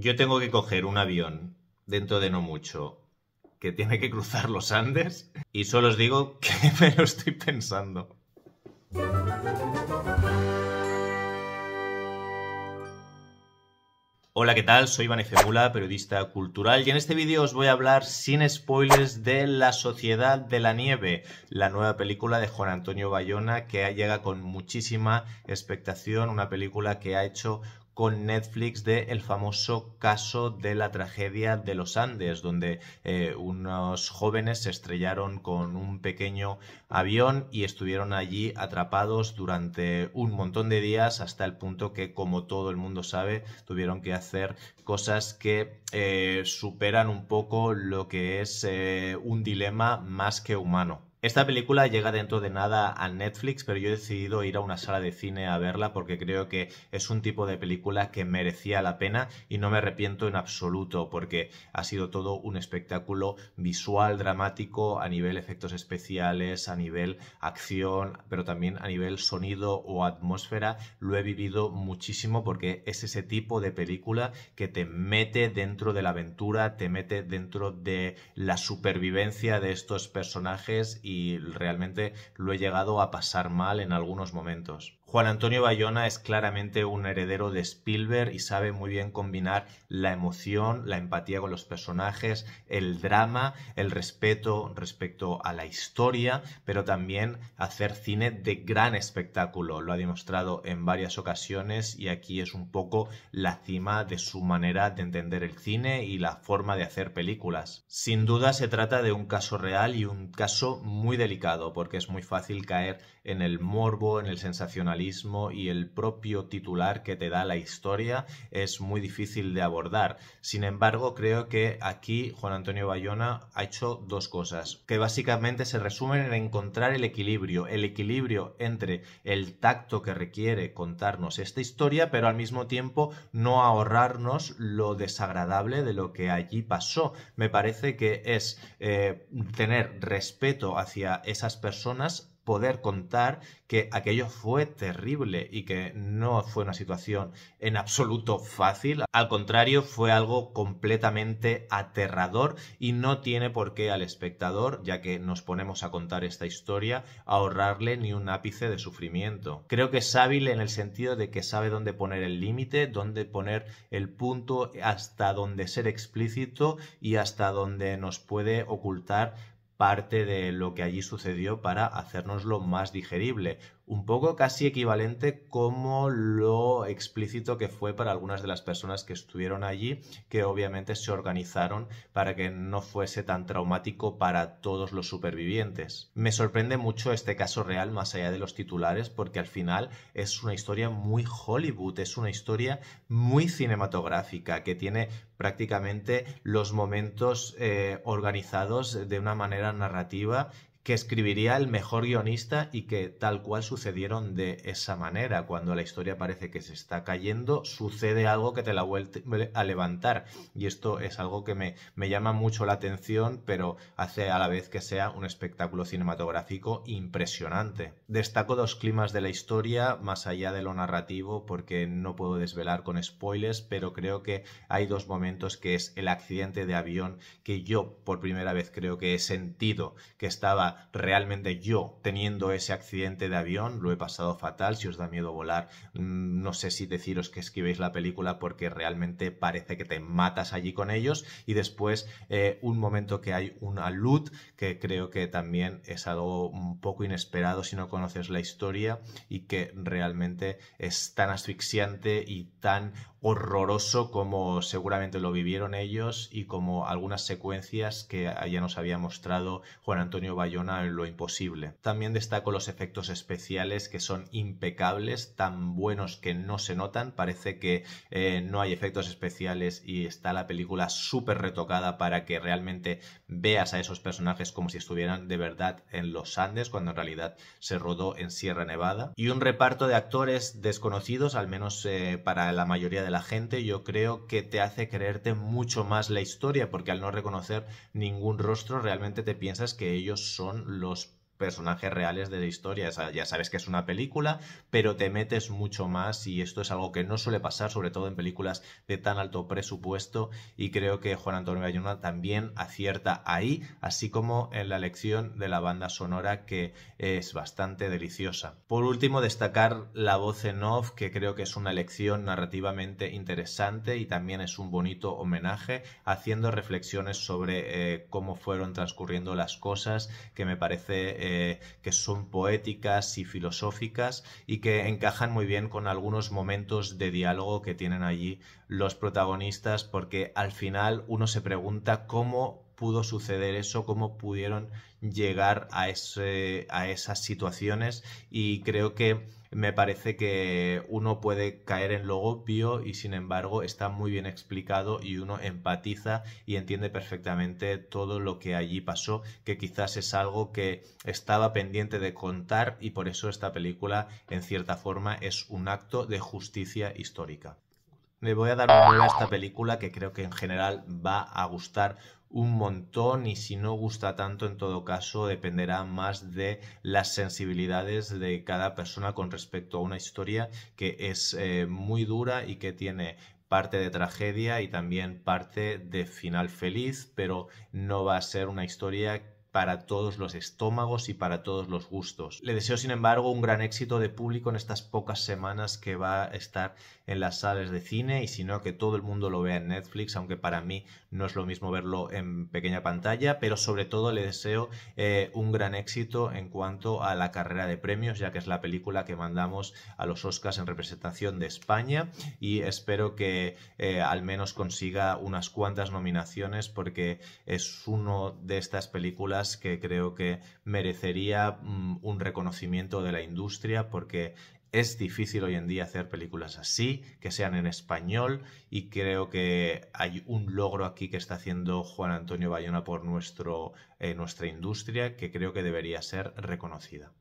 yo tengo que coger un avión dentro de no mucho que tiene que cruzar los Andes y solo os digo que me lo estoy pensando. Hola, ¿qué tal? Soy Iván Mula, periodista cultural, y en este vídeo os voy a hablar sin spoilers de La Sociedad de la Nieve, la nueva película de Juan Antonio Bayona que llega con muchísima expectación, una película que ha hecho con Netflix de el famoso caso de la tragedia de los Andes, donde eh, unos jóvenes se estrellaron con un pequeño avión y estuvieron allí atrapados durante un montón de días hasta el punto que, como todo el mundo sabe, tuvieron que hacer cosas que eh, superan un poco lo que es eh, un dilema más que humano. Esta película llega dentro de nada a Netflix, pero yo he decidido ir a una sala de cine a verla porque creo que es un tipo de película que merecía la pena y no me arrepiento en absoluto porque ha sido todo un espectáculo visual, dramático, a nivel efectos especiales, a nivel acción, pero también a nivel sonido o atmósfera. Lo he vivido muchísimo porque es ese tipo de película que te mete dentro de la aventura, te mete dentro de la supervivencia de estos personajes y realmente lo he llegado a pasar mal en algunos momentos. Juan Antonio Bayona es claramente un heredero de Spielberg y sabe muy bien combinar la emoción, la empatía con los personajes, el drama, el respeto respecto a la historia, pero también hacer cine de gran espectáculo. Lo ha demostrado en varias ocasiones y aquí es un poco la cima de su manera de entender el cine y la forma de hacer películas. Sin duda se trata de un caso real y un caso muy delicado porque es muy fácil caer en el morbo, en el sensacionalismo y el propio titular que te da la historia es muy difícil de abordar. Sin embargo, creo que aquí Juan Antonio Bayona ha hecho dos cosas que básicamente se resumen en encontrar el equilibrio, el equilibrio entre el tacto que requiere contarnos esta historia, pero al mismo tiempo no ahorrarnos lo desagradable de lo que allí pasó. Me parece que es eh, tener respeto hacia esas personas poder contar que aquello fue terrible y que no fue una situación en absoluto fácil. Al contrario, fue algo completamente aterrador y no tiene por qué al espectador, ya que nos ponemos a contar esta historia, ahorrarle ni un ápice de sufrimiento. Creo que es hábil en el sentido de que sabe dónde poner el límite, dónde poner el punto, hasta dónde ser explícito y hasta dónde nos puede ocultar parte de lo que allí sucedió para hacérnoslo más digerible, un poco casi equivalente como lo explícito que fue para algunas de las personas que estuvieron allí, que obviamente se organizaron para que no fuese tan traumático para todos los supervivientes. Me sorprende mucho este caso real más allá de los titulares porque al final es una historia muy Hollywood, es una historia muy cinematográfica que tiene prácticamente los momentos eh, organizados de una manera narrativa que escribiría el mejor guionista y que tal cual sucedieron de esa manera. Cuando la historia parece que se está cayendo, sucede algo que te la vuelve a levantar. Y esto es algo que me, llama mucho la atención, pero hace a la vez que sea un espectáculo cinematográfico impresionante. Destaco dos climas de la historia, más allá de lo narrativo, porque no puedo desvelar con spoilers, pero creo que hay dos momentos que es el accidente de avión que yo por primera vez creo que he sentido que estaba realmente yo teniendo ese accidente de avión lo he pasado fatal, si os da miedo volar, mm, no sé si deciros que escribéis la película porque realmente parece que te matas allí con ellos y después eh, un momento que hay una luz que creo que también es algo un poco inesperado si no conoces la historia y que realmente es tan asfixiante y tan horroroso como seguramente lo vivieron ellos y como algunas secuencias que ya nos había mostrado Juan Antonio Bayona en Lo Imposible. También destaco los efectos especiales que son impecables, tan buenos que no se notan, parece que eh, no hay efectos especiales y está la película súper retocada para que realmente veas a esos personajes como si estuvieran de verdad en los Andes, cuando en realidad se rodó en Sierra Nevada. Y un reparto de actores desconocidos, al menos eh, para la mayoría de la gente, yo creo que te hace creerte mucho más la historia, porque al no reconocer ningún rostro, realmente te piensas que ellos son los personajes reales de la historia. Ya sabes que es una película, pero te metes mucho más y esto es algo que no suele pasar, sobre todo en películas de tan alto presupuesto y creo que Juan Antonio Bayona también acierta ahí, así como en la elección de la banda sonora que es bastante deliciosa. Por último, destacar la voz en off, que creo que es una elección narrativamente interesante y también es un bonito homenaje, haciendo reflexiones sobre eh, cómo fueron transcurriendo las cosas, que me parece... Eh, eh, que son poéticas y filosóficas y que encajan muy bien con algunos momentos de diálogo que tienen allí los protagonistas porque al final uno se pregunta cómo pudo suceder eso, cómo pudieron llegar a, ese, a esas situaciones y creo que me parece que uno puede caer en lo obvio y sin embargo está muy bien explicado y uno empatiza y entiende perfectamente todo lo que allí pasó, que quizás es algo que estaba pendiente de contar y por eso esta película en cierta forma es un acto de justicia histórica. me voy a dar un a esta película que creo que en general va a gustar un montón y si no gusta tanto en todo caso dependerá más de las sensibilidades de cada persona con respecto a una historia que es eh, muy dura y que tiene parte de tragedia y también parte de final feliz, pero no va a ser una historia para todos los estómagos y para todos los gustos. Le deseo, sin embargo, un gran éxito de público en estas pocas semanas que va a estar en las salas de cine y si no, que todo el mundo lo vea en Netflix, aunque para mí no es lo mismo verlo en pequeña pantalla, pero sobre todo le deseo eh, un gran éxito en cuanto a la carrera de premios, ya que es la película que mandamos a los Oscars en representación de España y espero que eh, al menos consiga unas cuantas nominaciones porque es uno de estas películas que creo que merecería mm, un reconocimiento de la industria porque es difícil hoy en día hacer películas así, que sean en español, y creo que hay un logro aquí que está haciendo Juan Antonio Bayona por nuestro, eh, nuestra industria que creo que debería ser reconocida.